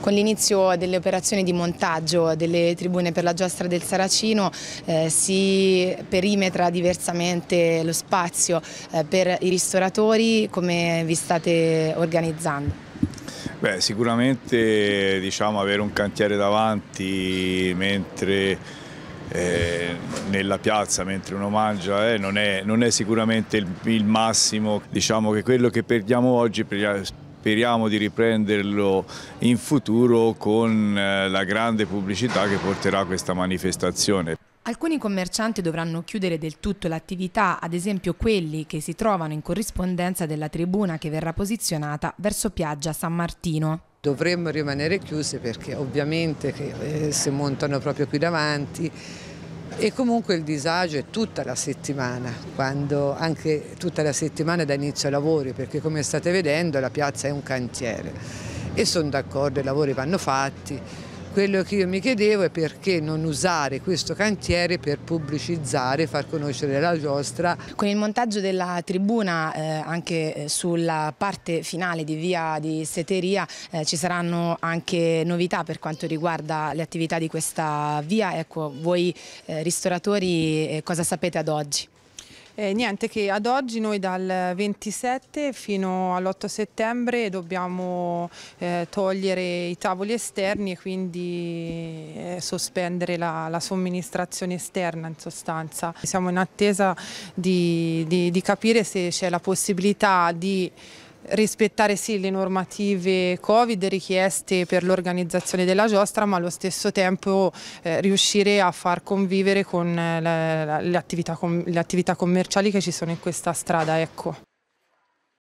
Con l'inizio delle operazioni di montaggio delle tribune per la giostra del Saracino eh, si perimetra diversamente lo spazio eh, per i ristoratori come vi state organizzando? Beh, sicuramente diciamo, avere un cantiere davanti mentre eh, nella piazza mentre uno mangia eh, non, è, non, è, sicuramente il, il massimo. Diciamo che quello che perdiamo oggi speriamo di riprenderlo in futuro con eh, la grande pubblicità che porterà questa manifestazione. Alcuni commercianti dovranno chiudere del tutto l'attività, ad esempio quelli che si trovano in corrispondenza della tribuna che verrà posizionata verso Piaggia San Martino. Dovremmo rimanere chiusi perché ovviamente se eh, montano proprio qui davanti e comunque il disagio è tutta la settimana, quando, anche tutta la settimana da inizio ai lavori, perché come state vedendo la piazza è un cantiere e sono d'accordo, i lavori vanno fatti, quello che io mi chiedevo è perché non usare questo cantiere per pubblicizzare, far conoscere la giostra. Con il montaggio della tribuna eh, anche eh, sulla parte finale di via di Seteria eh, ci saranno anche novità per quanto riguarda le attività di questa via. Ecco, voi eh, ristoratori eh, cosa sapete ad oggi? Eh, niente che ad oggi noi dal 27 fino all'8 settembre dobbiamo eh, togliere i tavoli esterni e quindi eh, sospendere la, la, somministrazione esterna in sostanza. Siamo in attesa di, di, di capire se c'è la possibilità di rispettare sì le normative Covid richieste per l'organizzazione della giostra, ma allo stesso tempo eh, riuscire a far convivere con eh, le, le, attività, le attività commerciali che ci sono in questa strada. Ecco.